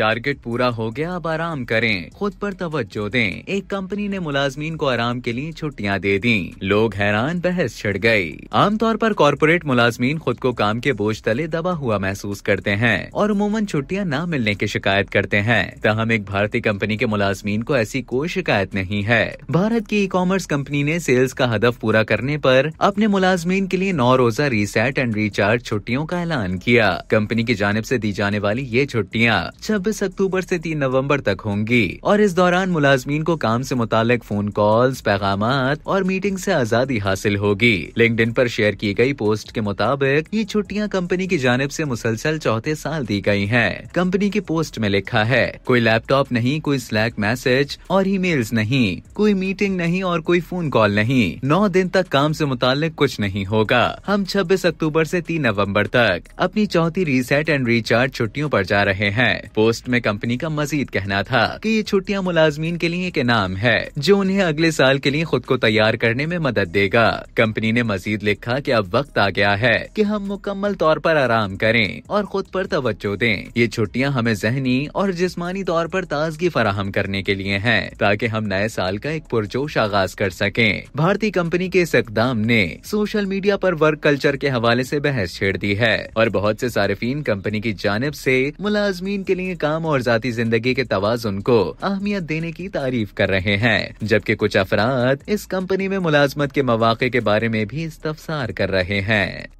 Target पूरा हो गया अब आराम करें खुद पर तवज्जो दें एक कंपनी ने मुलाजमीन को आराम के लिए छुट्टियां दे दी लोग हैरान बहस छिड़ गई आमतौर पर कॉरपोरेट मुलाजमीन खुद को काम के बोझ तले दबा हुआ महसूस करते हैं और उमूमन छुट्टियां न मिलने की शिकायत करते हैं तहम एक भारतीय कंपनी के मुलाजमीन को ऐसी कोई शिकायत नहीं है भारत की ई कॉमर्स कंपनी ने सेल्स का हदफ पूरा करने पर अपने मुलाजमीन के लिए नौ रोजा रीसेट एंड रिचार्ज छुट्टियों का ऐलान किया कंपनी की जानब ऐसी दी जाने वाली ये छुट्टियाँ छब्बीस छब्बीस अक्टूबर से 3 नवंबर तक होंगी और इस दौरान मुलाजमीन को काम से मुतालिक फोन कॉल्स पैगाम और मीटिंग से आज़ादी हासिल होगी इन पर शेयर की गई पोस्ट के मुताबिक ये छुट्टियां कंपनी की जानब से मुसलसल चौथे साल दी गई हैं। कंपनी की पोस्ट में लिखा है कोई लैपटॉप नहीं कोई स्लैक मैसेज और मेल्स नहीं कोई मीटिंग नहीं और कोई फोन कॉल नहीं नौ दिन तक काम से मुतालिक कुछ नहीं होगा हम 26 अक्टूबर से 3 नवंबर तक अपनी चौथी रीसेट एंड रिचार्ज छुट्टियों पर जा रहे हैं पोस्ट पोस्ट में कंपनी का मजीद कहना था कि ये छुट्टियां मुलाजमीन के लिए एक इनाम है जो उन्हें अगले साल के लिए खुद को तैयार करने में मदद देगा कंपनी ने मजीद लिखा की अब वक्त आ गया है की हम मुकम्मल तौर पर आराम करें और खुद पर तवज्जो दें ये छुट्टियां हमें जहनी और जिस्मानी तौर पर ताजगी फराहम करने के लिए हैं ताकि हम नए साल का एक पुरजोश आगाज कर सकें भारतीय कंपनी के इस इकदाम ने सोशल मीडिया पर वर्क कल्चर के हवाले से बहस छेड़ दी है और बहुत से सार्फिन कंपनी की जानब से मुलाजमीन के लिए काम और जाती जिंदगी के तोजुन को अहमियत देने की तारीफ कर रहे हैं जबकि कुछ अफराद इस कंपनी में मुलाजमत के मौाक़े के बारे में भी इस्तफसार कर रहे हैं